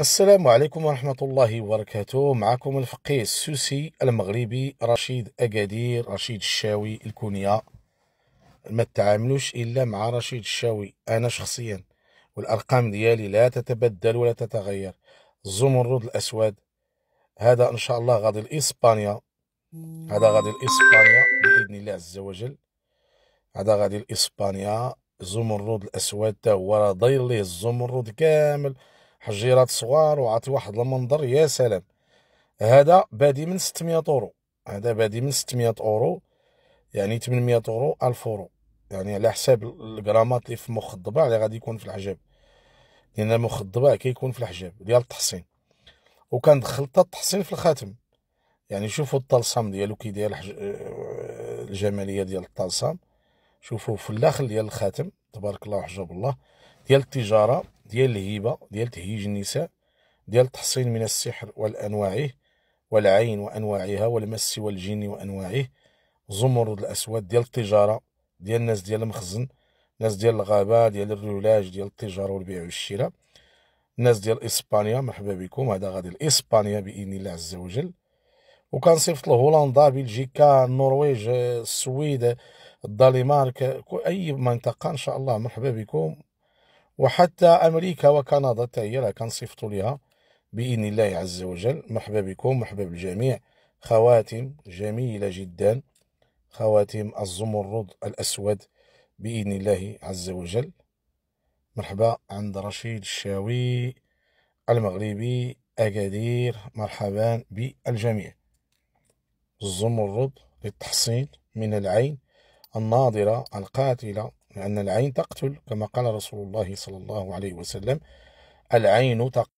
السلام عليكم ورحمة الله وبركاته معكم الفقيه السوسي المغربي رشيد أكادير رشيد الشاوي الكونية ما تعاملوش إلا مع رشيد الشاوي أنا شخصيا والأرقام ديالي لا تتبدل ولا تتغير الزمرد الأسود هذا إن شاء الله غادي لإسبانيا هذا غادي لإسبانيا بإذن الله عز وجل هذا غادي لإسبانيا الزمرد الأسود تا هو راه داير ليه الزمرد كامل حجيرات صغار وعطي واحد المنظر يا سلام هذا بادي من 600 اورو هذا بادي من 600 اورو يعني 800 اورو 1000 اورو يعني على حساب الجرامات اللي في مخ الضباع اللي غادي يكون في الحجاب لان مخ الضباع كيكون في الحجاب ديال التحصين وكان دخلت التحصين في الخاتم يعني شوفوا الطلسم ديالو كي داير آه، الجماليه ديال الطلسم شوفوا في الداخل ديال الخاتم تبارك الله وحجاب الله ديال التجارة ديال الهبة ديال تهيج النساء ديال التحصين من السحر والأنواعه والعين وأنواعها والمس والجن وأنواعه زمرد الأسود ديال التجارة ديال الناس ديال المخزن ناس ديال الغابة ديال الرولاج ديال التجارة والبيع والشراء الناس ديال إسبانيا مرحبا بكم هذا غادي لإسبانيا بإذن الله عز وجل وكنصيفط له هولندا بلجيكا النرويج السويد الدنمارك اي منطقه ان شاء الله مرحبا بكم وحتى امريكا وكندا حتى هي راه كنصيفطوا ليها باذن الله عز وجل مرحبا بكم مرحبا بالجميع خواتم جميله جدا خواتم الزمرد الاسود باذن الله عز وجل مرحبا عند رشيد الشاوي المغربي اكادير مرحبا بالجميع الزمرد للتحصين من العين الناظرة القاتلة لأن العين تقتل كما قال رسول الله صلى الله عليه وسلم العين تقتل